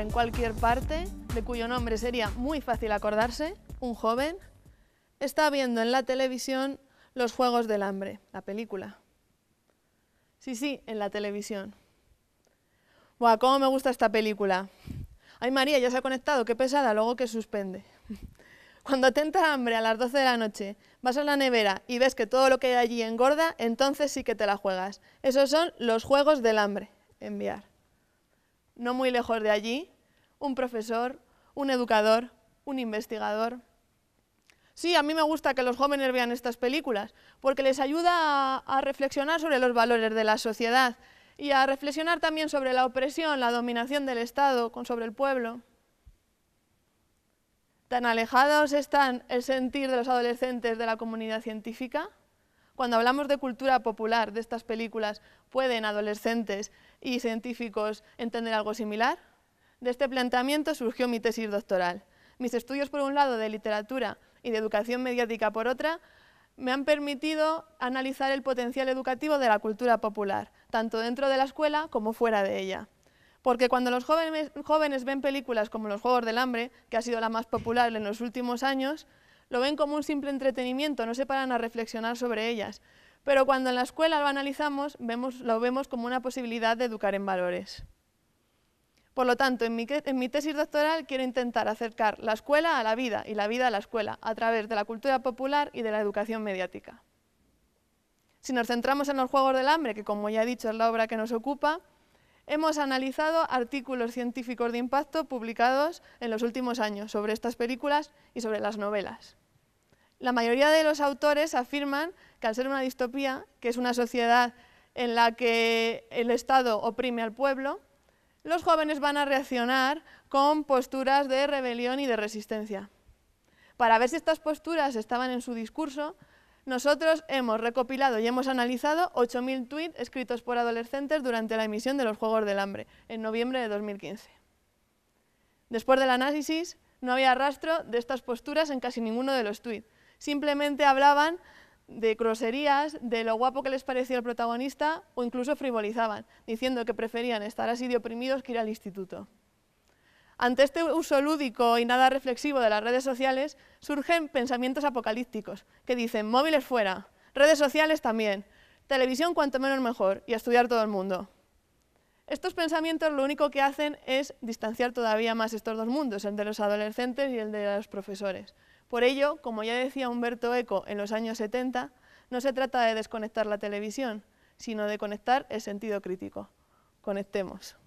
en cualquier parte, de cuyo nombre sería muy fácil acordarse, un joven, está viendo en la televisión Los Juegos del Hambre, la película. Sí, sí, en la televisión. Buah, cómo me gusta esta película. Ay, María, ya se ha conectado, qué pesada, luego que suspende. Cuando te entra hambre a las 12 de la noche, vas a la nevera y ves que todo lo que hay allí engorda, entonces sí que te la juegas. Esos son los juegos del hambre. Enviar no muy lejos de allí, un profesor, un educador, un investigador. Sí, a mí me gusta que los jóvenes vean estas películas, porque les ayuda a, reflexionar sobre los valores de la sociedad y a reflexionar también sobre la opresión, la dominación del Estado sobre el pueblo. ¿Tan alejados están el sentir de los adolescentes de la comunidad científica? Cuando hablamos de cultura popular de estas películas, ¿pueden adolescentes y científicos entender algo similar? De este planteamiento surgió mi tesis doctoral. Mis estudios, por un lado, de literatura y de educación mediática, por otra, me han permitido analizar el potencial educativo de la cultura popular, tanto dentro de la escuela como fuera de ella. Porque cuando los jóvenes, jóvenes ven películas como Los Juegos del Hambre, que ha sido la más popular en los últimos años, lo ven como un simple entretenimiento, no se paran a reflexionar sobre ellas. Pero cuando en la escuela lo analizamos, lo vemos como una posibilidad de educar en valores. Por lo tanto, en mi, en mi, tesis doctoral quiero intentar acercar la escuela a la vida y la vida a la escuela, a través de la cultura popular y de la educación mediática. Si nos centramos en los Juegos del Hambre, que como ya he dicho es la obra que nos ocupa, Hemos analizado artículos científicos de impacto publicados en los últimos años sobre estas películas y sobre las novelas. La mayoría de los autores afirman que al ser una distopía, que es una sociedad en la que el Estado oprime al pueblo, los jóvenes van a reaccionar con posturas de rebelión y de resistencia. Para ver si estas posturas estaban en su discurso, nosotros hemos recopilado y hemos analizado 8.000 tweets escritos por adolescentes durante la emisión de los Juegos del Hambre, en noviembre de 2015. Después del análisis, no había rastro de estas posturas en casi ninguno de los tweets. Simplemente hablaban de groserías, de lo guapo que les parecía el protagonista o incluso frivolizaban, diciendo que preferían estar así de oprimidos que ir al instituto. Ante este uso lúdico y nada reflexivo de las redes sociales, surgen pensamientos apocalípticos que dicen móviles fuera, redes sociales también, televisión cuanto menos mejor y estudiar todo el mundo. Estos pensamientos lo único que hacen es distanciar todavía más estos dos mundos, el de los adolescentes y el de los profesores. Por ello, como ya decía Humberto Eco en los años 70, no se trata de desconectar la televisión, sino de conectar el sentido crítico. Conectemos.